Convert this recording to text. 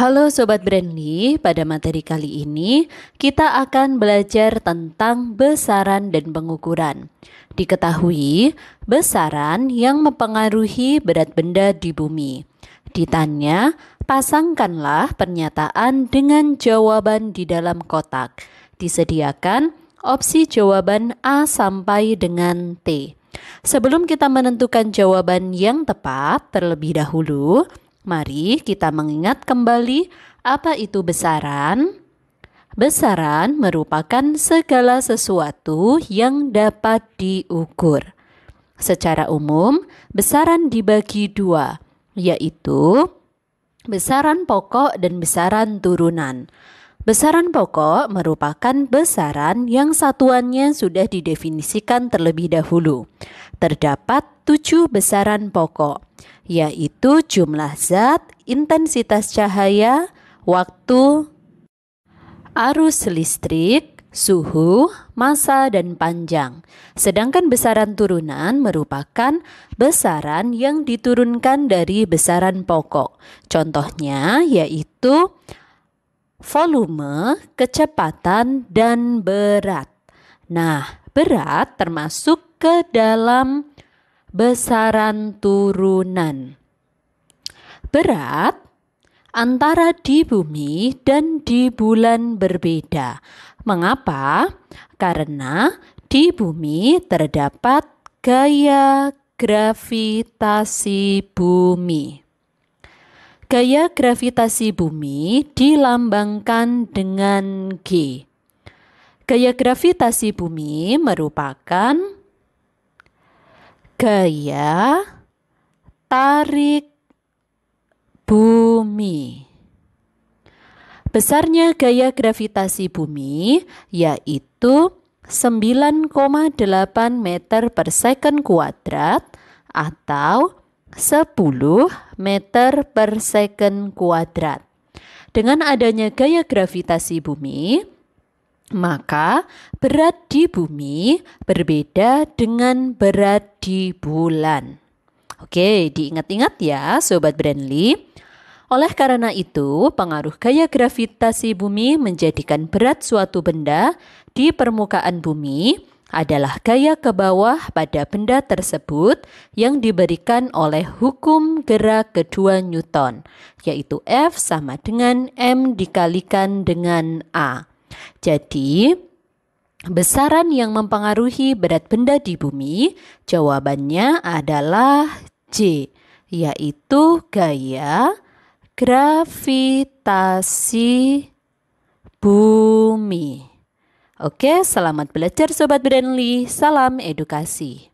Halo Sobat Brandly, pada materi kali ini kita akan belajar tentang besaran dan pengukuran. Diketahui, besaran yang mempengaruhi berat benda di bumi. Ditanya, pasangkanlah pernyataan dengan jawaban di dalam kotak. Disediakan opsi jawaban A sampai dengan T. Sebelum kita menentukan jawaban yang tepat, terlebih dahulu Mari kita mengingat kembali apa itu besaran. Besaran merupakan segala sesuatu yang dapat diukur. Secara umum, besaran dibagi dua, yaitu besaran pokok dan besaran turunan. Besaran pokok merupakan besaran yang satuannya sudah didefinisikan terlebih dahulu terdapat tujuh besaran pokok, yaitu jumlah zat, intensitas cahaya, waktu, arus listrik, suhu, massa, dan panjang. Sedangkan besaran turunan merupakan besaran yang diturunkan dari besaran pokok. Contohnya yaitu volume, kecepatan, dan berat. Nah, berat termasuk ke dalam besaran turunan. Berat antara di bumi dan di bulan berbeda. Mengapa? Karena di bumi terdapat gaya gravitasi bumi. Gaya gravitasi bumi dilambangkan dengan G. Gaya gravitasi bumi merupakan gaya tarik bumi. Besarnya gaya gravitasi bumi yaitu 9,8 meter per second kuadrat atau 10 meter per second kuadrat. Dengan adanya gaya gravitasi bumi, maka berat di bumi berbeda dengan berat di bulan. Oke, diingat-ingat ya, sobat Brandly. Oleh karena itu, pengaruh gaya gravitasi bumi menjadikan berat suatu benda di permukaan bumi adalah gaya ke bawah pada benda tersebut yang diberikan oleh hukum gerak kedua Newton, yaitu F sama dengan M dikalikan dengan A. Jadi, besaran yang mempengaruhi berat benda di bumi jawabannya adalah J, yaitu gaya gravitasi bumi. Oke, selamat belajar Sobat Brandly. Salam edukasi.